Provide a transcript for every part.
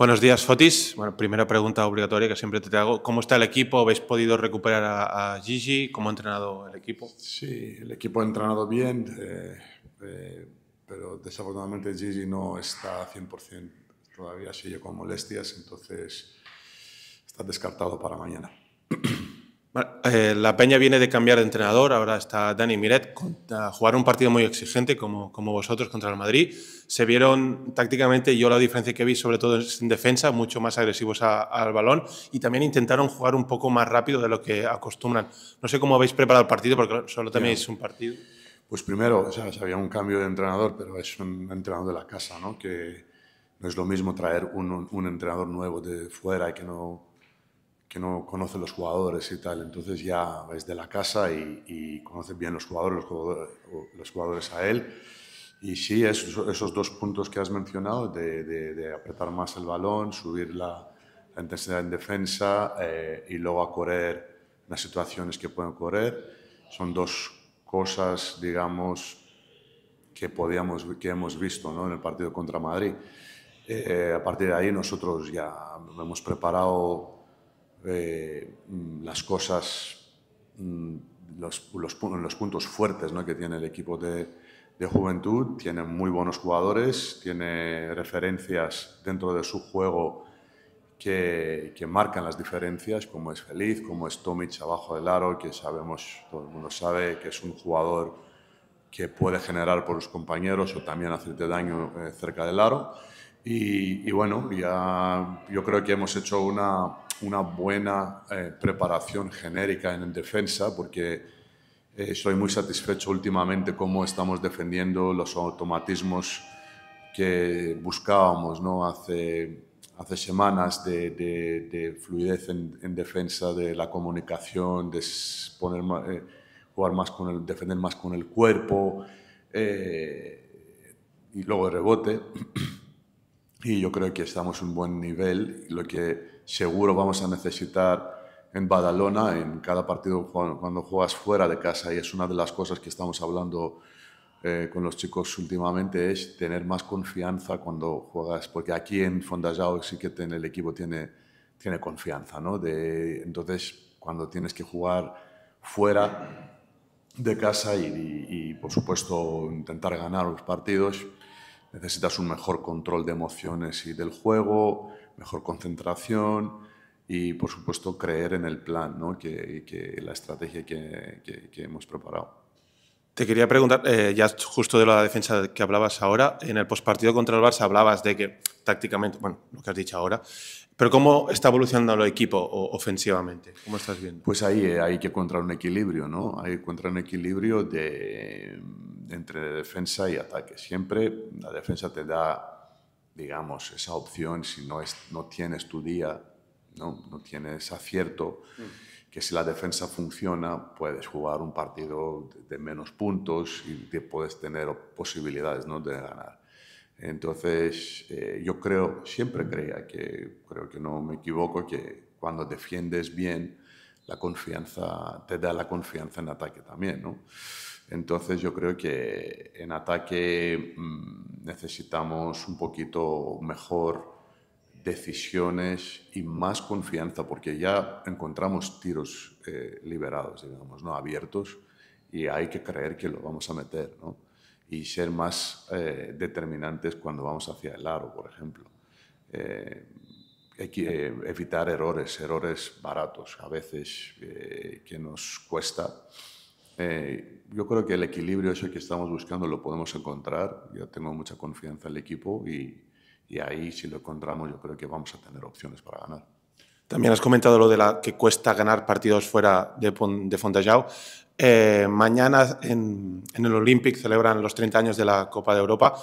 Buenos días, Fotis. primera pregunta obligatoria que siempre te hago. ¿Cómo está el equipo? ¿Habéis podido recuperar a, Gigi? ¿Cómo ha entrenado el equipo? Sí, el equipo ha entrenado bien, eh, eh, pero desafortunadamente Gigi no está 100%. Todavía sigue con molestias, entonces está descartado para mañana. Eh, la Peña viene de cambiar de entrenador, ahora está Dani Miret, jugar un partido muy exigente como, como vosotros contra el Madrid. Se vieron tácticamente, yo la diferencia que vi sobre todo es en defensa, mucho más agresivos al balón y también intentaron jugar un poco más rápido de lo que acostumbran. No sé cómo habéis preparado el partido porque solo tenéis un partido. Pues primero, o sea, había un cambio de entrenador, pero es un entrenador de la casa, ¿no? que no es lo mismo traer un, un entrenador nuevo de fuera y que no que no conoce los jugadores y tal. Entonces ya es de la casa y, conoce bien los jugadores, los jugadores, a él. Y sí, esos, esos, dos puntos que has mencionado, de, apretar más el balón, subir la, intensidad en defensa eh, y luego a correr las situaciones que pueden correr, son dos cosas, digamos, que, podíamos, que hemos visto ¿no? en el partido contra Madrid. Eh, a partir de ahí nosotros ya hemos preparado eh, mm, las cosas, mm, los, los, puntos fuertes ¿no? que tiene el equipo de, de, juventud. Tiene muy buenos jugadores, tiene referencias dentro de su juego que, que marcan las diferencias, como es Feliz, como es Tomic abajo del aro, que sabemos, todo el mundo sabe que es un jugador que puede generar por sus compañeros o también hacerte daño eh, cerca del aro. Y, y, bueno, ya yo creo que hemos hecho una, una buena eh, preparación genérica en defensa, porque estoy eh, muy satisfecho últimamente cómo estamos defendiendo los automatismos que buscábamos ¿no? hace, hace semanas de, fluidez en, defensa, de la comunicación, de poner, eh, jugar más con el, defender más con el cuerpo y luego de rebote. Y yo creo que estamos en un buen nivel. Lo que seguro vamos a necesitar en Badalona, en cada partido cuando juegas fuera de casa, y es una de las cosas que estamos hablando eh, con los chicos últimamente, es tener más confianza cuando juegas, porque aquí en Fondajao sí que el equipo tiene, confianza, ¿no? De, entonces, cuando tienes que jugar fuera de casa y por supuesto, intentar ganar los partidos, necesitas un mejor control de emociones y del juego, mejor concentración y, por supuesto, creer en el plan ¿no? que, la estrategia que, hemos preparado. Te quería preguntar, eh, ya justo de la defensa que hablabas ahora, en el postpartido contra el Barça hablabas de que tácticamente, bueno, lo que has dicho ahora, pero ¿cómo está evolucionando el equipo ofensivamente? ¿Cómo estás viendo? Pues ahí eh, hay que encontrar un equilibrio, ¿no? Hay que encontrar un equilibrio de entre defensa y ataque. Siempre la defensa te da, digamos, esa opción si no, es, no tienes tu día, no, no tienes acierto, mm. que si la defensa funciona puedes jugar un partido de, menos puntos y puedes tener posibilidades ¿no? de ganar. Entonces, eh, yo creo, siempre creía que, creo que no me equivoco, que cuando defiendes bien, la confianza, te da la confianza en ataque también, ¿no? Entonces yo creo que en ataque mm, necesitamos un poquito mejor decisiones y más confianza, porque ya encontramos tiros eh, liberados, digamos, ¿no? abiertos, y hay que creer que lo vamos a meter, y ser más eh, determinantes cuando vamos hacia el aro, por ejemplo. Eh, evitar errores, errores baratos, a veces que nos cuesta. Eh, yo creo que el equilibrio eso que estamos buscando lo podemos encontrar. Yo tengo mucha confianza en el equipo y, y ahí si lo encontramos yo creo que vamos a tener opciones para ganar. También has comentado lo de la que cuesta ganar partidos fuera de, de Fontajau. Eh, mañana en, en, el Olympic celebran los 30 años de la Copa de Europa.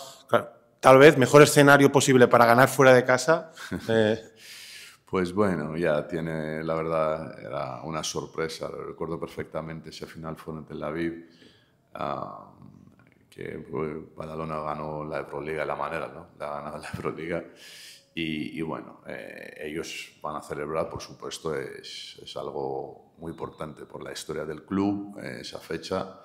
tal vez mejor escenario posible para ganar fuera de casa. Eh, pues bueno, ya tiene, la verdad, era una sorpresa, lo recuerdo perfectamente, ese final fue en Tel Aviv, que pues, Badalona ganó la Euroliga de la manera, ¿no? La de la Euroliga. Y, y bueno, eh, ellos van a celebrar, por supuesto, es, algo muy importante por la historia del club, eh, esa fecha,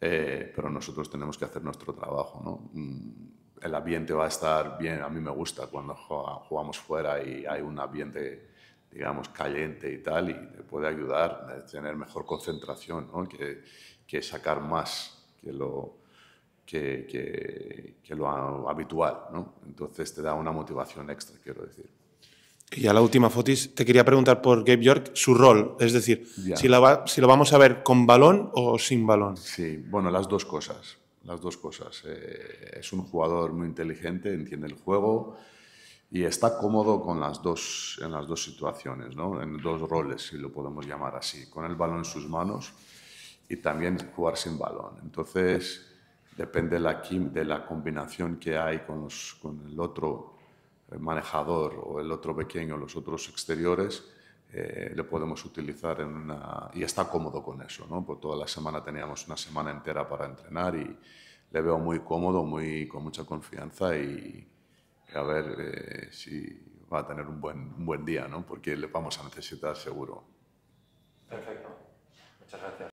eh, pero nosotros tenemos que hacer nuestro trabajo, ¿no? Mm, el ambiente va a estar bien. A mí me gusta cuando jugamos fuera y hay un ambiente, digamos, caliente y tal, y te puede ayudar a tener mejor concentración, ¿no? que, sacar más que lo, habitual. ¿no? Entonces te da una motivación extra, quiero decir. Y a la última, Fotis, te quería preguntar por Gabe York su rol, es decir, si, si lo vamos a ver con balón o sin balón. Sí, bueno, las dos cosas las dos cosas. Eh, es un jugador muy inteligente, entiende el juego y está cómodo con las dos, en las dos situaciones, ¿no? en dos roles, si lo podemos llamar así, con el balón en sus manos y también jugar sin balón. Entonces, depende de la, combinación que hay con, con el otro eh, manejador o el otro pequeño, los otros exteriores, eh, le podemos utilizar en una... y está cómodo con eso, ¿no? Por pues toda la semana teníamos una semana entera para entrenar y le veo muy cómodo, muy, con mucha confianza y, a ver eh, si va a tener un buen, un buen día, ¿no? Porque le vamos a necesitar seguro. Perfecto. Muchas gracias.